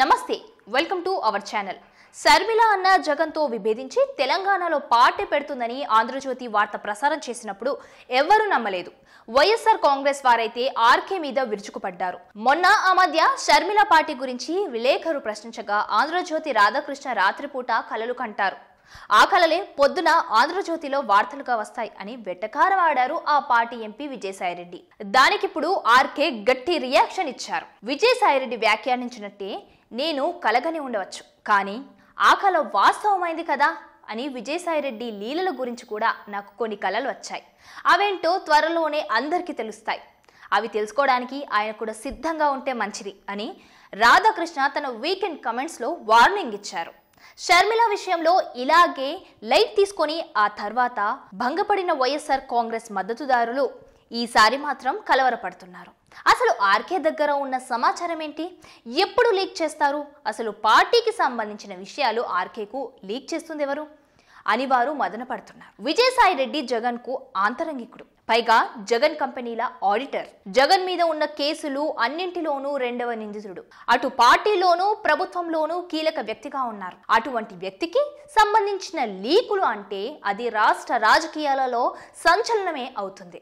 నమస్తే welcome to our channel Sharmila అన్న జగన్తో విభేదించి తెలంగాణలో పార్టీ పెడుతుందని ఆంధ్రజ్యోతి వార్త ప్రసారం చేసినప్పుడు ఎవ్వరూ నమ్మలేదు వైఎస్ఆర్ కాంగ్రెస్ వారైతే ఆర్కే మీద విరుచుకుపడ్డారు మొన్న ఆ మధ్య షర్మిల పార్టీ గురించి విలేఖరు ప్రశ్నించగా ఆంధ్రజ్యోతి రాధాకృష్ణ రాత్రిపూట కలలు కంటారు ఆ కలలే పొద్దున ఆంధ్రజ్యోతిలో వార్తలుగా వస్తాయి అని వెటకార ఆడారు ఆ పార్టీ ఎంపీ విజయసాయిరెడ్డి దానికిప్పుడు ఆర్కే గట్టి రియాక్షన్ ఇచ్చారు విజయసాయిరెడ్డి వ్యాఖ్యానించినట్టే నేను కలగని ఉండవచ్చు కానీ ఆ కళ వాస్తవమైంది కదా అని విజయసాయిరెడ్డి లీలల గురించి కూడా నాకు కొన్ని కళలు వచ్చాయి అవేంటో త్వరలోనే అందరికీ తెలుస్తాయి అవి తెలుసుకోవడానికి ఆయన కూడా సిద్ధంగా ఉంటే మంచిది అని రాధాకృష్ణ తన వీకెండ్ కమెంట్స్లో వార్నింగ్ ఇచ్చారు షర్మిల విషయంలో ఇలాగే లైట్ తీసుకొని ఆ తర్వాత భంగపడిన వైఎస్ఆర్ కాంగ్రెస్ మద్దతుదారులు ఈసారి మాత్రం కలవరపడుతున్నారు అసలు ఆర్కే దగ్గర ఉన్న సమాచారం ఏంటి ఎప్పుడు లీక్ చేస్తారు అసలు పార్టీకి సంబంధించిన విషయాలు ఆర్కేకు లీక్ చేస్తుంది ఎవరు అని వారు మదన పడుతున్నారు విజయసాయి రెడ్డి జగన్ కు ఆంతరంగికుడు పైగా జగన్ కంపెనీల ఆడిటర్ జగన్ మీద ఉన్న కేసులు అన్నింటిలోనూ రెండవ నిందితుడు అటు పార్టీలోనూ ప్రభుత్వంలోనూ కీలక వ్యక్తిగా ఉన్నారు అటువంటి వ్యక్తికి సంబంధించిన లీకులు అంటే అది రాష్ట్ర రాజకీయాలలో సంచలనమే అవుతుంది